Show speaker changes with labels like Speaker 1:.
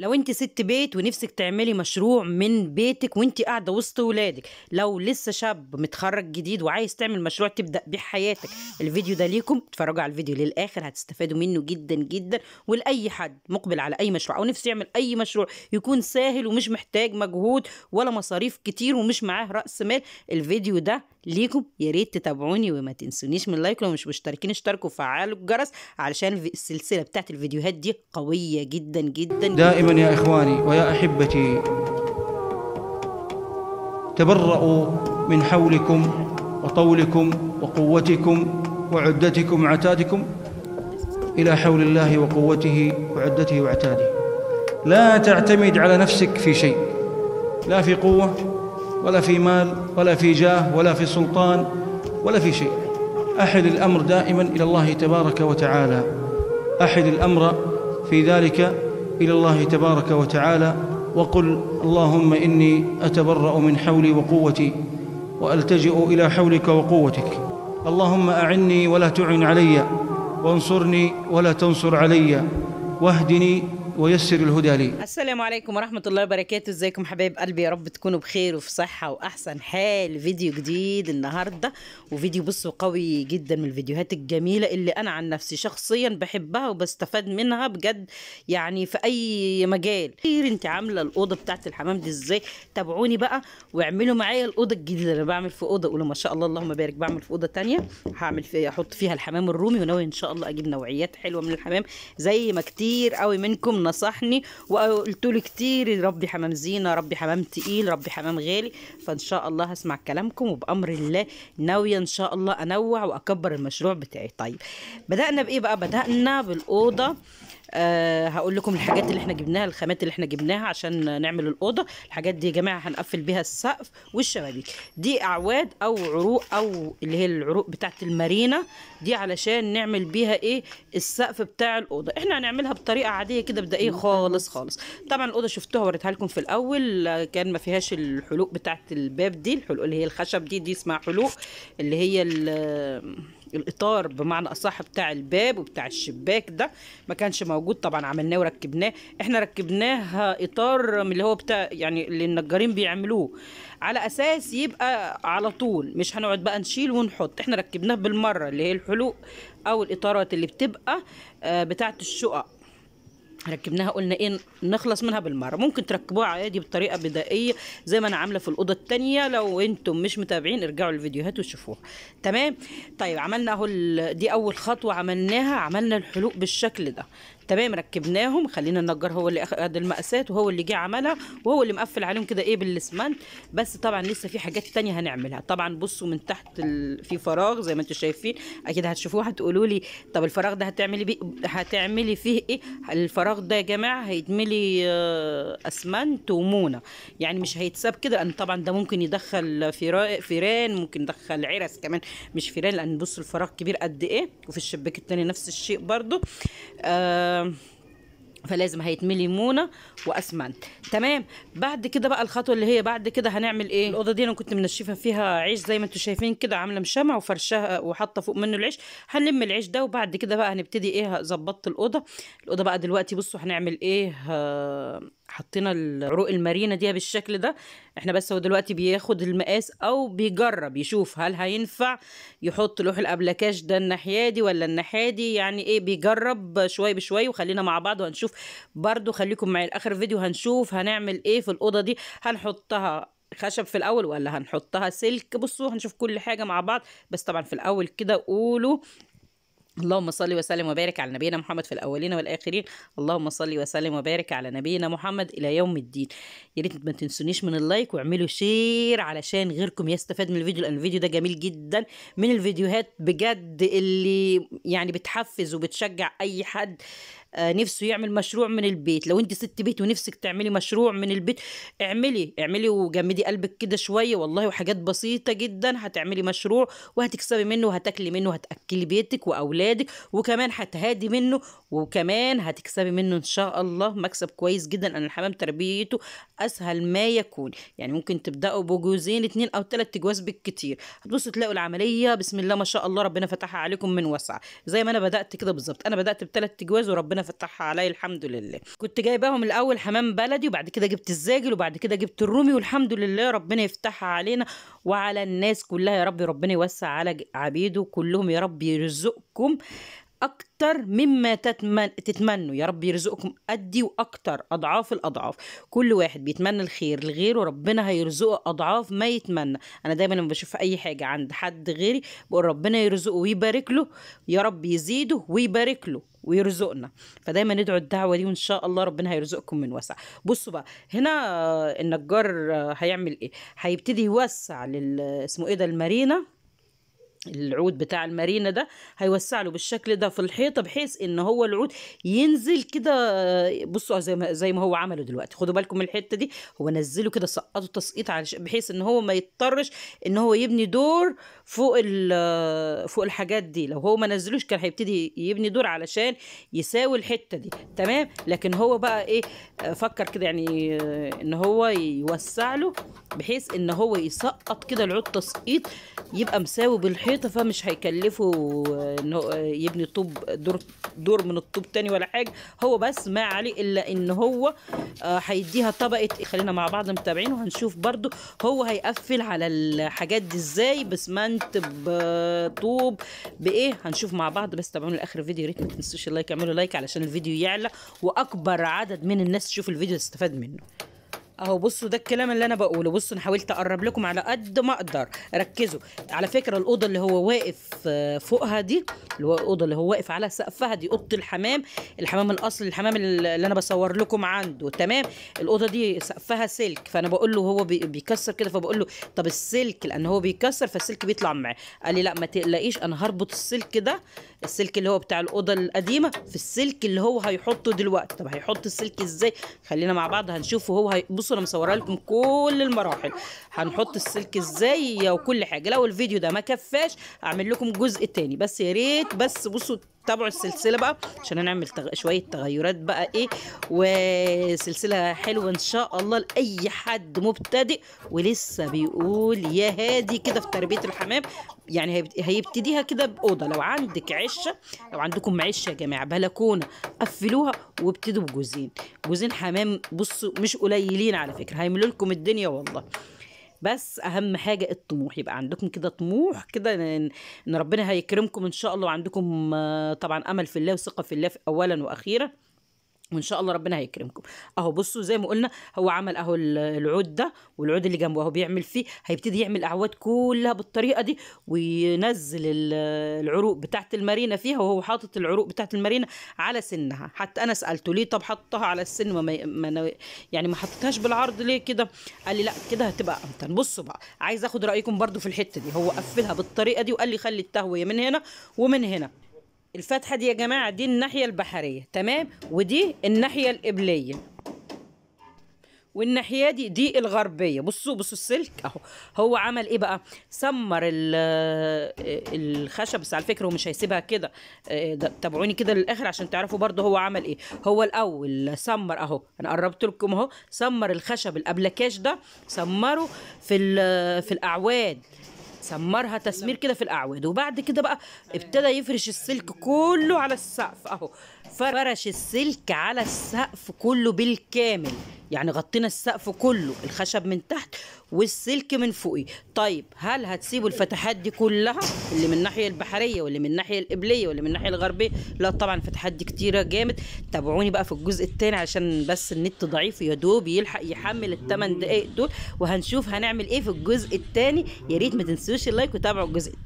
Speaker 1: لو انت ست بيت ونفسك تعملي مشروع من بيتك وانت قاعده وسط ولادك لو لسه شاب متخرج جديد وعايز تعمل مشروع تبدا بحياتك حياتك الفيديو ده ليكم اتفرجوا على الفيديو للاخر هتستفادوا منه جدا جدا ولاي حد مقبل على اي مشروع او نفسه يعمل اي مشروع يكون سهل ومش محتاج مجهود ولا مصاريف كتير ومش معاه راس مال الفيديو ده ليكم يا ريت تتابعوني وما تنسونيش من اللايك لو مش مشتركين اشتركوا وفعلوا الجرس علشان السلسله بتاعت الفيديوهات دي قويه جدا جدا دائما يا اخواني ويا احبتي تبرؤوا من حولكم وطولكم وقوتكم وعدتكم وعتادكم إلى حول الله وقوته وعدته وعتاده لا تعتمد على نفسك في شيء لا في قوة ولا في مال ولا في جاه ولا في سلطان ولا في شيء أحل الأمر دائما إلى الله تبارك وتعالى أحل الأمر في ذلك إلى الله تبارك وتعالى وقل اللهم إني أتبرأ من حولي وقوتي وألتجئ إلى حولك وقوتك اللهم أعني ولا تعن علي وانصرني ولا تنصر علي واهدني ويسر الهدى لي السلام عليكم ورحمة الله وبركاته ازيكم حبايب قلبي يا رب تكونوا بخير وفي صحة وأحسن حال فيديو جديد النهاردة وفيديو بصوا قوي جدا من الفيديوهات الجميلة اللي أنا عن نفسي شخصيا بحبها وبستفاد منها بجد يعني في أي مجال كتير انت عاملة الأوضة بتاعت الحمام دي ازاي تابعوني بقى واعملوا معايا الأوضة الجديدة أنا بعمل في أوضة قولوا ما شاء الله اللهم بارك بعمل في أوضة تانية هعمل فيها أحط فيها الحمام الرومي وناوي إن شاء الله أجيب نوعيات حلوة من الحمام زي ما كتير قوي منكم نصحني وقلت له كتير ربي حمام زينه ربي حمام تقيل ربي حمام غالي فان شاء الله هسمع كلامكم وبامر الله ناويه ان شاء الله انوع واكبر المشروع بتاعي طيب بدانا بايه بقى بدانا بالاوضه أه هقول لكم الحاجات اللي احنا جبناها الخامات اللي احنا جبناها عشان نعمل الاوضه الحاجات دي يا جماعه هنقفل بيها السقف والشبابيك دي اعواد او عروق او اللي هي العروق بتاعه المارينا دي علشان نعمل بيها ايه السقف بتاع الاوضه احنا هنعملها بطريقه عاديه كده بدائيه خالص خالص طبعا الاوضه شفتوها وريتها لكم في الاول كان ما فيهاش الحلوق بتاعه الباب دي الحلوق اللي هي الخشب دي دي اسمها حلوق اللي هي الاطار بمعنى اصح بتاع الباب وبتاع الشباك ده ما كانش موجود طبعا عملناه وركبناه احنا ركبناه اطار من اللي هو بتاع يعني اللي النجارين بيعملوه على اساس يبقى على طول مش هنقعد بقى نشيل ونحط احنا ركبناه بالمره اللي هي الحلوق او الاطارات اللي بتبقى آه، بتاعه الشقق ركبناها قلنا ايه نخلص منها بالمره ممكن تركبوها عادي بطريقه بدائيه زي ما انا عامله في الاوضه الثانيه لو انتم مش متابعين ارجعوا الفيديوهات وشوفوها تمام طيب عملنا اهو دي اول خطوه عملناها عملنا الحلوق بالشكل ده تمام ركبناهم خلينا النجار هو اللي اخد المقاسات وهو اللي جه عملها وهو اللي مقفل عليهم كده ايه بالاسمنت بس طبعا لسه في حاجات تانية هنعملها طبعا بصوا من تحت ال... في فراغ زي ما انتم شايفين اكيد هتشوفوه هتقولوا لي طب الفراغ ده هتعملي بي... هتعملي فيه ايه الفراغ ده يا جماعه هيتملي آه، اسمنت ومونه يعني مش هيتساب كده لان طبعا ده ممكن يدخل فيران ممكن يدخل عرس كمان مش فيران لان بصوا الفراغ كبير قد ايه وفي الشباك الثاني نفس الشيء برضو آه فلازم هيتملي ليمونه واسمنت تمام بعد كده بقى الخطوه اللي هي بعد كده هنعمل ايه الاوضه دي انا كنت منشفه فيها عيش زي ما انتم شايفين كده عامله مشمع وفرشاها وحاطه فوق منه العيش هنلم العيش ده وبعد كده بقى هنبتدي ايه ظبطت الاوضه الاوضه بقى دلوقتي بصوا هنعمل ايه حطينا العروق المارينا دي بالشكل ده احنا بس هو دلوقتي بياخد المقاس او بيجرب يشوف هل هينفع يحط لوح الابلكاش ده الناحيه دي ولا الناحيه دي يعني ايه بيجرب شويه بشويه وخلينا مع بعض وهنشوف برده خليكم معايا لاخر الفيديو هنشوف هنعمل ايه في الاوضه دي هنحطها خشب في الاول ولا هنحطها سلك بصوا هنشوف كل حاجه مع بعض بس طبعا في الاول كده قولوا اللهم صل وسلم وبارك على نبينا محمد في الاولين والاخرين اللهم صل وسلم وبارك على نبينا محمد الى يوم الدين يا ريت ما تنسونيش من اللايك واعملوا شير علشان غيركم يستفاد من الفيديو لان الفيديو ده جميل جدا من الفيديوهات بجد اللي يعني بتحفز وبتشجع اي حد آه، نفسه يعمل مشروع من البيت لو انت ست بيت ونفسك تعملي مشروع من البيت اعملي اعملي وجمدي قلبك كده شويه والله وحاجات بسيطه جدا هتعملي مشروع وهتكسبي منه وهتاكلي منه وهتاكلي بيتك واولادك وكمان هتهادي منه وكمان هتكسبي منه ان شاء الله مكسب كويس جدا انا الحمام تربيته اسهل ما يكون يعني ممكن تبداوا بجوزين اتنين او ثلاث جواز بالكتير هتبصوا تلاقوا العمليه بسم الله ما شاء الله ربنا فتحها عليكم من واسعه زي ما انا بدات كده بالظبط انا بدات بثلاث جواز وربنا فتحها علي الحمد لله كنت جايباهم الاول حمام بلدي وبعد كده جبت الزاجل وبعد كده جبت الرومي والحمد لله ربنا يفتحها علينا وعلى الناس كلها يا رب ربنا يوسع على عبيده كلهم يا رب يرزقكم اكتر مما تتمن... تتمنوا يا رب يرزقكم قدي واكتر اضعاف الاضعاف كل واحد بيتمنى الخير لغيره وربنا هيرزقه اضعاف ما يتمنى انا دايما لما بشوف اي حاجه عند حد غيري بقول ربنا يرزقه ويبارك له يا رب يزيده ويبارك له ويرزقنا فدايما ندعو الدعوه دي وان شاء الله ربنا هيرزقكم من وسع بصوا بقى هنا النجار هيعمل ايه هيبتدي يوسع لل اسمه ايه ده المارينا العود بتاع المارينا ده هيوسع له بالشكل ده في الحيطه بحيث ان هو العود ينزل كده بصوا زي ما زي ما هو عمله دلوقتي خدوا بالكم من الحته دي هو نزله كده سقطه تسقيط على بحيث ان هو ما يضطرش ان هو يبني دور فوق فوق الحاجات دي لو هو ما نزلوش كان هيبتدي يبني دور علشان يساوي الحته دي تمام لكن هو بقى ايه فكر كده يعني ان هو يوسع له بحيث ان هو يسقط كده العود تسقيط يبقى مساوي بالحيطه الحيطه فمش هيكلفه انه يبني طوب دور دور من الطوب تاني ولا حاجه هو بس ما عليه الا ان هو آه، هيديها طبقه خلينا مع بعض متابعين وهنشوف برده هو هيقفل على الحاجات دي ازاي بسمنت بطوب بايه هنشوف مع بعض بس تابعونا لاخر الفيديو يا ريت ما تنسوش اللايك اعملوا لايك علشان الفيديو يعلى واكبر عدد من الناس تشوف الفيديو تستفاد منه اهو بصوا ده الكلام اللي انا بقوله بصوا انا حاولت اقرب لكم على قد ما اقدر ركزوا على فكره الاوضه اللي هو واقف آه، فوقها دي اللي هو الاوضه اللي هو واقف على سقفها دي اوضه الحمام الحمام الاصلي الحمام اللي انا بصور لكم عنده تمام الاوضه دي سقفها سلك فانا بقول له هو بيكسر كده فبقول له طب السلك لان هو بيكسر فالسلك بيطلع معاه قال لي لا ما تقلقيش انا هربط السلك ده السلك اللي هو بتاع الاوضه القديمه في السلك اللي هو هيحطه دلوقتي طب هيحط السلك ازاي خلينا مع بعض هنشوفه هو هي... بص انا مصورة لكم كل المراحل هنحط السلك ازاي وكل حاجة لو الفيديو ده ما كفاش اعمل لكم جزء تاني بس يا ريت بس بصوا تابعوا السلسله بقى عشان هنعمل تغ... شويه تغيرات بقى ايه وسلسله حلوه ان شاء الله لاي حد مبتدئ ولسه بيقول يا هادي كده في تربيه الحمام يعني هيبتديها كده باوضه لو عندك عشه لو عندكم عشه يا جماعه بلكونه قفلوها وابتدوا بجوزين جوزين حمام بصوا مش قليلين على فكره هيملوا لكم الدنيا والله بس اهم حاجه الطموح يبقى عندكم كده طموح كده ان ربنا هيكرمكم ان شاء الله وعندكم آه، طبعا امل في الله وثقه في الله اولا واخيرا وان شاء الله ربنا هيكرمكم اهو بصوا زي ما قلنا هو عمل اهو العود ده والعود اللي جنبه اهو بيعمل فيه هيبتدي يعمل اعواد كلها بالطريقه دي وينزل العروق بتاعه المارينا فيها وهو حاطط العروق بتاعه المارينا على سنها حتى انا سالته ليه طب حطها على السن وما ما يعني ما حطيتهاش بالعرض ليه كده قال لي لا كده هتبقى امتن بصوا بقى عايز اخد رايكم برده في الحته دي هو قفلها بالطريقه دي وقال لي خلي التهويه من هنا ومن هنا الفتحه دي يا جماعه دي الناحيه البحريه تمام ودي الناحيه القبليه والناحيه دي دي الغربيه بصوا بصوا السلك اهو هو عمل ايه بقى سمر آه، الخشب بس على فكره هو مش هيسيبها كده آه، تابعوني كده للاخر عشان تعرفوا برده هو عمل ايه هو الاول سمر اهو انا قربت لكم اهو سمر الخشب الابلكاش ده سمره في آه، في الاعواد سمرها تسمير كده في الاعواد وبعد كده بقى ابتدى يفرش السلك كله على السقف اهو فرش السلك على السقف كله بالكامل يعني غطينا السقف كله الخشب من تحت والسلك من فوقي طيب هل هتسيبوا الفتحات دي كلها اللي من الناحيه البحريه واللي من الناحيه القبليه واللي من الناحيه الغربيه لا طبعا الفتحات دي كتيره جامد تابعوني بقى في الجزء الثاني عشان بس النت ضعيف يا دوب يلحق يحمل الثمان دقائق دول وهنشوف هنعمل ايه في الجزء الثاني يا ريت ما تنسوش اللايك وتابعوا الجزء التاني.